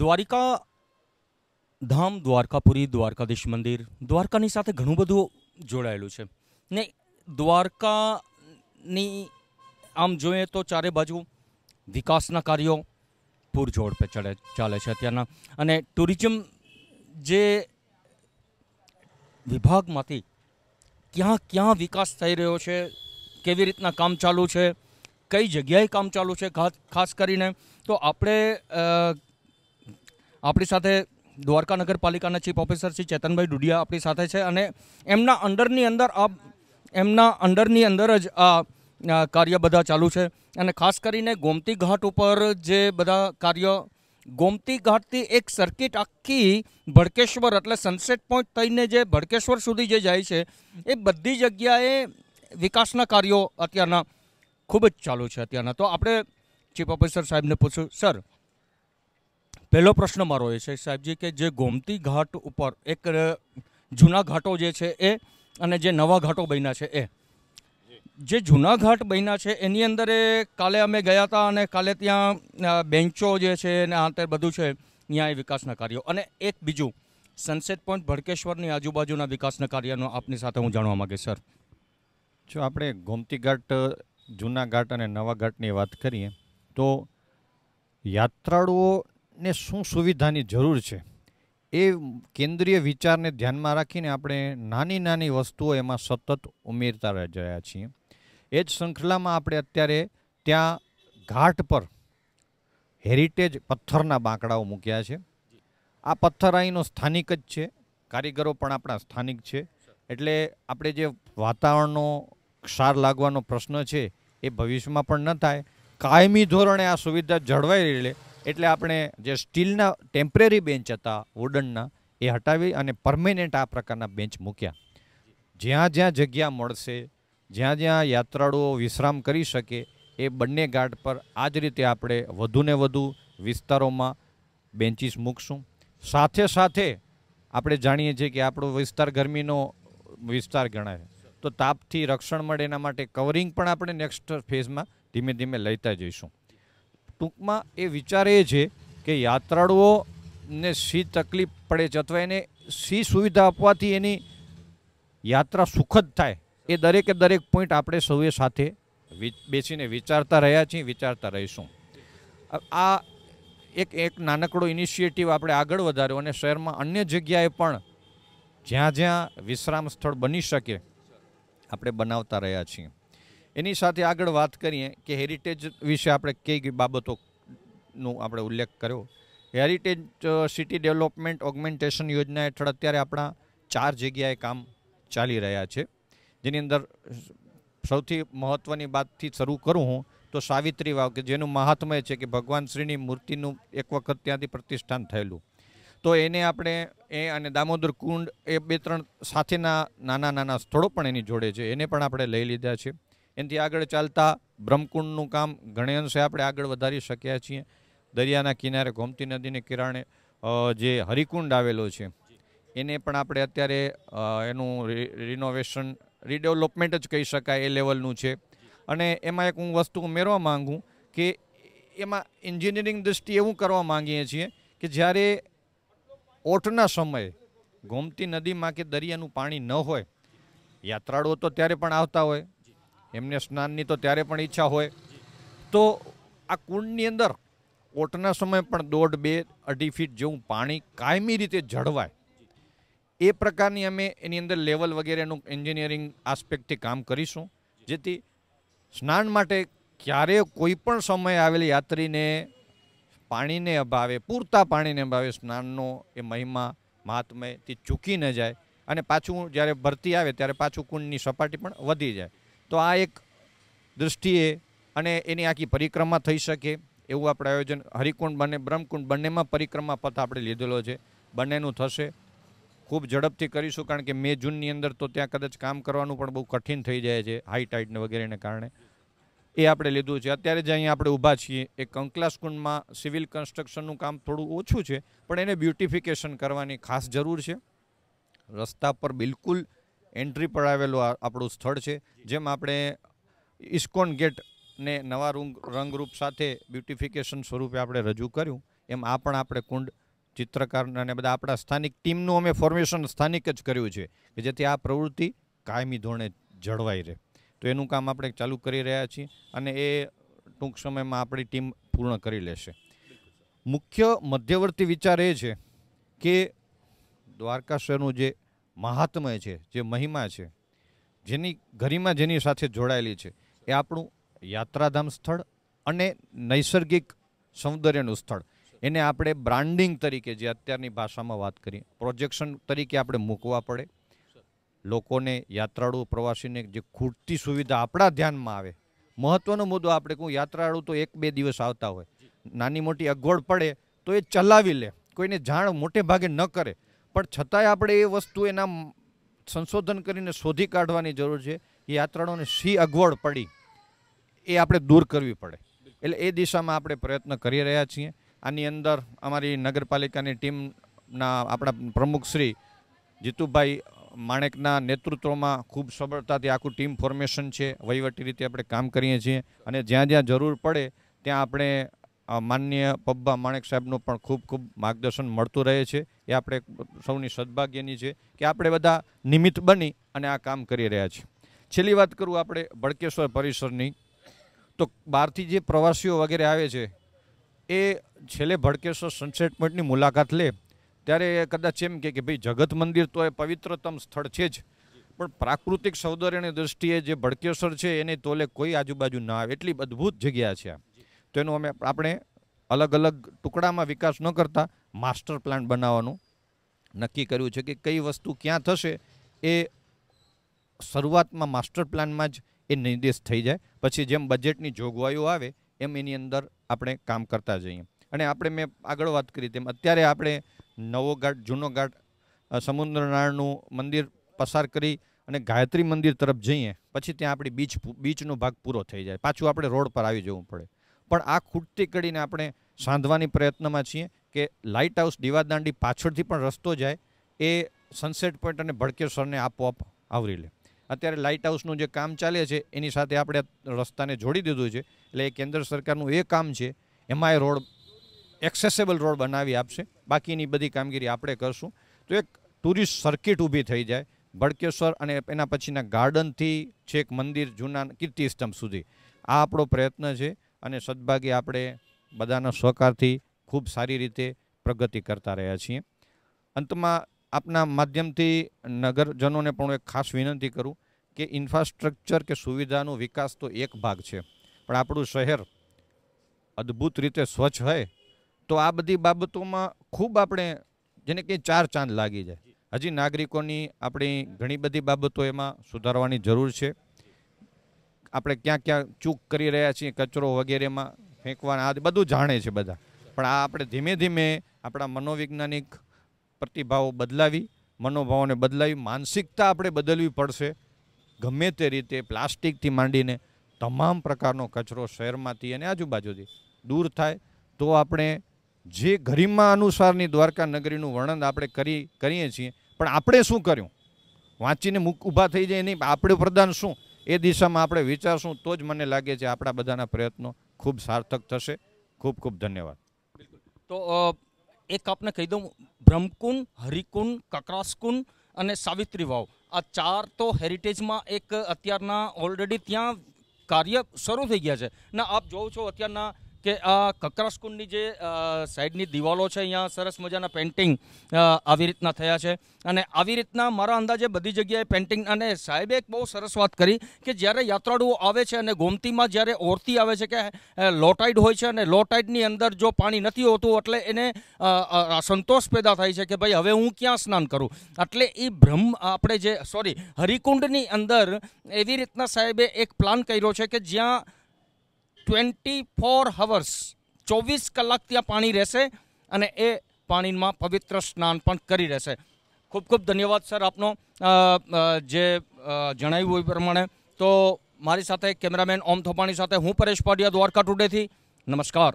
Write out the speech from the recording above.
દ્વારિકા ધામ દ્વારકાપુરી દ્વારકાધીશ મંદિર દ્વારકાની સાથે ઘણું બધું જોડાયેલું છે ને દ્વારકાની આમ જોઈએ તો ચારે બાજુ વિકાસના કાર્યો પૂરજોડ પર ચડે ચાલે છે અત્યારના અને ટુરિઝમ જે વિભાગમાંથી ક્યાં ક્યાં વિકાસ થઈ રહ્યો છે કેવી રીતના કામ ચાલુ છે કઈ જગ્યાએ કામ ચાલુ છે ખાસ કરીને તો આપણે આપણી સાથે દ્વારકા નગરપાલિકાના ચીફ ઓફિસર શ્રી ચેતનભાઈ ડુડિયા આપણી સાથે છે અને એમના અંડરની અંદર આ એમના અંડરની અંદર જ આ કાર્ય બધા ચાલુ છે અને ખાસ કરીને ગોમતી ઘાટ ઉપર જે બધા કાર્ય ગોમતી ઘાટથી એક સર્કિટ આખી ભડકેશ્વર એટલે સનસેટ પોઈન્ટ થઈને જે ભડકેશ્વર સુધી જે જાય છે એ બધી જગ્યાએ વિકાસના કાર્યો અત્યારના ખૂબ જ ચાલુ છે અત્યારના તો આપણે ચીફ ઓફિસર સાહેબને પૂછ્યું સર પહેલો પ્રશ્ન મારો એ છે સાહેબજી કે જે ગોમતી ઘાટ ઉપર એક જૂના ઘાટો જે છે એ અને જે નવા ઘાટો બન્યા છે એ જે જૂના ઘાટ બન્યા છે એની અંદર કાલે અમે ગયા હતા અને કાલે ત્યાં બેન્ચો જે છે અને આ બધું છે ત્યાં એ વિકાસના કાર્યો અને એક બીજું સનસેટ પોઈન્ટ ભડકેશ્વરની આજુબાજુના વિકાસના કાર્યનો આપની સાથે હું જાણવા માગીશ સર જો આપણે ગોમતી ઘાટ જૂના ઘાટ અને નવા ઘાટની વાત કરીએ તો યાત્રાળુઓ ને શું સુવિધાની જરૂર છે એ કેન્દ્રીય વિચારને ધ્યાનમાં રાખીને આપણે નાની નાની વસ્તુઓ એમાં સતત ઉમેરતા રહ્યા છીએ એ જ શૃંખલામાં આપણે અત્યારે ત્યાં ઘાટ પર હેરિટેજ પથ્થરના બાંકડાઓ મૂક્યા છે આ પથ્થર અહીંનો સ્થાનિક જ છે કારીગરો પણ આપણા સ્થાનિક છે એટલે આપણે જે વાતાવરણનો ક્ષાર લાગવાનો પ્રશ્ન છે એ ભવિષ્યમાં પણ ન થાય કાયમી ધોરણે આ સુવિધા જળવાઈ રહે એટલે આપણે જે સ્ટીલના ટેમ્પરરી બેન્ચ હતા વુડનના એ હટાવી અને પરમેનન્ટ આ પ્રકારના બેન્ચ મૂક્યા જ્યાં જ્યાં જગ્યા મળશે જ્યાં જ્યાં યાત્રાળુઓ વિશ્રામ કરી શકે એ બંને ઘાટ પર આ જ રીતે આપણે વધુને વધુ વિસ્તારોમાં બેન્ચીસ મૂકશું સાથે સાથે આપણે જાણીએ છીએ કે આપણો વિસ્તાર ગરમીનો વિસ્તાર ગણાય તો તાપથી રક્ષણ મળે એના માટે કવરિંગ પણ આપણે નેક્સ્ટ ફેઝમાં ધીમે ધીમે લઈતા જઈશું ટૂંકમાં એ વિચાર એ છે કે યાત્રાળુઓને સી તકલીફ પડે છે અથવા એને સી સુવિધા આપવાથી એની યાત્રા સુખદ થાય એ દરેકે દરેક પોઈન્ટ આપણે સૌએ સાથે બેસીને વિચારતા રહ્યા છીએ વિચારતા રહીશું આ એક એક નાનકડો ઇનિશિયેટિવ આપણે આગળ વધાર્યો અને શહેરમાં અન્ય જગ્યાએ પણ જ્યાં જ્યાં વિશ્રામ સ્થળ બની શકે આપણે બનાવતા રહ્યા છીએ એની સાથે આગળ વાત કરીએ કે હેરિટેજ વિશે આપણે કઈ બાબતોનું આપણે ઉલ્લેખ કર્યો હેરિટેજ સિટી ડેવલપમેન્ટ ઓગમેન્ટેશન યોજના હેઠળ અત્યારે આપણા ચાર જગ્યાએ કામ ચાલી રહ્યા છે જેની અંદર સૌથી મહત્ત્વની વાતથી શરૂ કરું હું તો સાવિત્રી વાવ કે જેનું મહાત્મ્ય છે કે ભગવાન શ્રીની મૂર્તિનું એક વખત ત્યાંથી પ્રતિષ્ઠાન થયેલું તો એને આપણે એ અને દામોદર કુંડ એ બે ત્રણ સાથેના નાના નાના સ્થળો પણ એની જોડે છે એને પણ આપણે લઈ લીધા છે એનાથી આગળ ચાલતા બ્રહ્મકુંડનું કામ ઘણે અંશે આપણે આગળ વધારી શક્યા છીએ દરિયાના કિનારે ગોમતી નદીને કિરાણે જે હરિકુંડ આવેલો છે એને પણ આપણે અત્યારે એનું રિનોવેશન રીડેવલપમેન્ટ જ કહી શકાય એ લેવલનું છે અને એમાં એક હું વસ્તુ ઉમેરવા માગું કે એમાં એન્જિનિયરિંગ દ્રષ્ટિએ એવું કરવા માગીએ છીએ કે જ્યારે ઓટના સમયે ગોમતી નદીમાં કે દરિયાનું પાણી ન હોય યાત્રાળુઓ તો ત્યારે પણ આવતા હોય એમને સ્નાનની તો ત્યારે પણ ઈચ્છા હોય તો આ કુંડની અંદર ઓટના સમય પણ દોઢ બે અઢી ફીટ જેવું પાણી કાયમી રીતે જળવાય એ પ્રકારની અમે એની અંદર લેવલ વગેરેનું એન્જિનિયરિંગ આસ્પેક્ટથી કામ કરીશું જેથી સ્નાન માટે ક્યારેય કોઈ પણ સમયે આવેલી યાત્રીને પાણીને અભાવે પૂરતા પાણીને અભાવે સ્નાનનો એ મહિમા મહાત્મય તે ચૂકી ન જાય અને પાછું જ્યારે ભરતી આવે ત્યારે પાછું કુંડની સપાટી પણ વધી જાય તો આ એક દૃષ્ટિએ અને એની આખી પરિક્રમા થઈ શકે એવું આપણે આયોજન હરિકુંડ બંને બ્રહ્મકુંડ બંનેમાં પરિક્રમા પથ આપણે લીધેલો છે બંનેનું થશે ખૂબ ઝડપથી કરીશું કારણ કે મે જૂનની અંદર તો ત્યાં કદાચ કામ કરવાનું પણ બહુ કઠિન થઈ જાય છે હાઈ ટાઈટને વગેરેને કારણે એ આપણે લીધું છે અત્યારે જે અહીંયા આપણે ઊભા છીએ એ કંકલાસકુંડમાં સિવિલ કન્સ્ટ્રક્શનનું કામ થોડું ઓછું છે પણ એને બ્યુટિફિકેશન કરવાની ખાસ જરૂર છે રસ્તા પર બિલકુલ એન્ટ્રી પર આવેલું આપણું સ્થળ છે જેમ આપણે ઇસ્કોન ગેટને નવા રંગ રંગરૂપ સાથે બ્યુટિફિકેશન સ્વરૂપે આપણે રજૂ કર્યું એમ આ પણ આપણે કુંડ ચિત્રકાર અને બધા આપણા સ્થાનિક ટીમનું અમે ફોર્મેશન સ્થાનિક જ કર્યું છે કે જેથી આ પ્રવૃત્તિ કાયમી ધોરણે જળવાઈ રહે તો એનું કામ આપણે ચાલુ કરી રહ્યા છીએ અને એ ટૂંક સમયમાં આપણી ટીમ પૂર્ણ કરી લેશે મુખ્ય મધ્યવર્તી વિચાર એ છે કે દ્વારકા શહેરનું જે મહાત્મય છે જે મહિમા છે જેની ગરિમા જેની સાથે જોડાયેલી છે એ આપણું યાત્રાધામ સ્થળ અને નૈસર્ગિક સૌંદર્યનું સ્થળ એને આપણે બ્રાન્ડિંગ તરીકે જે અત્યારની ભાષામાં વાત કરીએ પ્રોજેક્શન તરીકે આપણે મૂકવા પડે લોકોને યાત્રાળુ પ્રવાસીને જે ખૂટતી સુવિધા આપણા ધ્યાનમાં આવે મહત્વનો મુદ્દો આપણે કહું યાત્રાળુ તો એક બે દિવસ આવતા હોય નાની મોટી અગવડ પડે તો એ ચલાવી લે કોઈને જાણ મોટે ભાગે ન કરે પણ છતાંય આપણે એ વસ્તુ એના સંશોધન કરીને શોધી કાઢવાની જરૂર છે એ યાત્રાળુઓને શી અગવડ પડી એ આપણે દૂર કરવી પડે એટલે એ દિશામાં આપણે પ્રયત્ન કરી રહ્યા છીએ આની અંદર અમારી નગરપાલિકાની ટીમના આપણા પ્રમુખશ્રી જીતુભાઈ માણેકના નેતૃત્વમાં ખૂબ સફળતાથી આખું ટીમ ફોર્મેશન છે વહીવટી રીતે આપણે કામ કરીએ છીએ અને જ્યાં જ્યાં જરૂર પડે ત્યાં આપણે માન્ય પબ્બા માણેક સાહેબનું પણ ખૂબ ખૂબ માર્ગદર્શન મળતું રહે છે એ આપણે સૌની સદભાગ્યની છે કે આપણે બધા નિમિત્ત બની અને આ કામ કરી રહ્યા છીએ છેલ્લી વાત કરું આપણે ભડકેશ્વર પરિસરની તો બહારથી જે પ્રવાસીઓ વગેરે આવે છે એ છેલ્લે ભડકેશ્વર સનસેટ પોઈન્ટની મુલાકાત લે ત્યારે કદાચ એમ કે ભાઈ જગત મંદિર તો એ પવિત્રતમ સ્થળ છે જ પણ પ્રાકૃતિક સૌંદર્યની દ્રષ્ટિએ જે ભડકેશ્વર છે એની તોલે કોઈ આજુબાજુ ના આવે એટલી અદ્ભુત જગ્યા છે આ તેનો અમે આપણે અલગ અલગ ટુકડામાં વિકાસ ન કરતા માસ્ટર પ્લાન બનાવવાનું નક્કી કર્યું છે કે કઈ વસ્તુ ક્યાં થશે એ શરૂઆતમાં માસ્ટર પ્લાનમાં જ એ નિર્દેશ થઈ જાય પછી જેમ બજેટની જોગવાઈઓ આવે એમ એની અંદર આપણે કામ કરતા જઈએ અને આપણે મેં આગળ વાત કરી તેમ અત્યારે આપણે નવો ઘાટ જૂનો ઘાટ સમુદ્રનારાયણનું મંદિર પસાર કરી અને ગાયત્રી મંદિર તરફ જઈએ પછી ત્યાં આપણી બીચ બીચનો ભાગ પૂરો થઈ જાય પાછું આપણે રોડ પર આવી જવું પડે પણ આ ખૂટતી કડીને આપણે સાંધવાની પ્રયત્નમાં છીએ કે લાઇટ હાઉસ દીવાદાંડી પાછળથી પણ રસ્તો જાય એ સનસેટ પોઈન્ટ અને ભડકેશ્વરને આપોઆપ આવરી લે અત્યારે લાઇટ હાઉસનું જે કામ ચાલે છે એની સાથે આપણે રસ્તાને જોડી દીધું છે એટલે એ કેન્દ્ર સરકારનું એ કામ છે એમાં એ રોડ એક્સેસેબલ રોડ બનાવી આપશે બાકીની બધી કામગીરી આપણે કરશું તો એક ટુરિસ્ટ સર્કિટ ઊભી થઈ જાય ભડકેશ્વર અને એના પછીના ગાર્ડનથી છેક મંદિર જૂના કીર્તિસ્તંભ સુધી આ આપણો પ્રયત્ન છે અને સદભાગે આપણે બધાના સહકારથી ખૂબ સારી રીતે પ્રગતિ કરતા રહ્યા છીએ અંતમાં આપના માધ્યમથી નગરજનોને પણ એક ખાસ વિનંતી કરું કે ઇન્ફ્રાસ્ટ્રક્ચર કે સુવિધાનો વિકાસ તો એક ભાગ છે પણ આપણું શહેર અદ્ભુત રીતે સ્વચ્છ હોય તો આ બધી બાબતોમાં ખૂબ આપણે જેને કંઈ ચાર ચાંદ લાગી જાય હજી નાગરિકોની આપણી ઘણી બધી બાબતો એમાં સુધારવાની જરૂર છે આપણે ક્યાં ક્યાં ચૂક કરી રહ્યા છીએ કચરો વગેરેમાં ફેંકવાના આ બધું જાણે છે બધા પણ આ આપણે ધીમે ધીમે આપણા મનોવૈજ્ઞાનિક પ્રતિભાવો બદલાવી મનોભાવોને બદલાવી માનસિકતા આપણે બદલવી પડશે ગમે તે રીતે પ્લાસ્ટિકથી માંડીને તમામ પ્રકારનો કચરો શહેરમાંથી અને આજુબાજુથી દૂર થાય તો આપણે જે ગરિમા અનુસારની દ્વારકા નગરીનું વર્ણન આપણે કરી કરીએ છીએ પણ આપણે શું કર્યું વાંચીને મૂક ઊભા થઈ જાય નહીં આપણું પ્રદાન શું એ દિશામાં આપણે વિચારશું તો જ મને લાગે છે આપણા બધાના પ્રયત્નો ખૂબ સાર્થક થશે ખૂબ ખૂબ ધન્યવાદ તો એક આપને કહી દઉં બ્રહ્મકુંડ હરિકુંડ કકરાસકુંડ અને સાવિત્રી વાવ આ ચાર તો હેરિટેજમાં એક અત્યારના ઓલરેડી ત્યાં કાર્ય શરૂ થઈ ગયા છે ને આપ જોવો છો અત્યારના કે આ કકરાસકુંડની જે સાઈડની દિવાલો છે અહીંયા સરસ મજાના પેન્ટિંગ આવી રીતના થયા છે અને આવી રીતના મારા અંદાજે બધી જગ્યાએ પેન્ટિંગ અને સાહેબે એક બહુ સરસ વાત કરી કે જ્યારે યાત્રાળુઓ આવે છે અને ગોમતીમાં જ્યારે ઓરતી આવે છે કે લોટાઇડ હોય છે અને લોટાઇડની અંદર જો પાણી નથી હોતું એટલે એને સંતોષ પેદા થાય છે કે ભાઈ હવે હું ક્યાં સ્નાન કરું એટલે એ બ્રહ્મ આપણે જે સોરી હરિકુંડની અંદર એવી રીતના સાહેબે એક પ્લાન કર્યો છે કે જ્યાં ટ્વેન્ટી ફોર હવર્સ ચોવીસ કલાક ત્યાં પાણી રહેશે અને એ પાણીમાં પવિત્ર સ્નાન પણ કરી રહેશે ખૂબ ખૂબ ધન્યવાદ સર આપનો જે જણાવ્યું એ પ્રમાણે તો મારી સાથે કેમેરામેન ઓમ થોપાણી સાથે હું પરેશ પાડિયા દ્વારકા ટુડેથી નમસ્કાર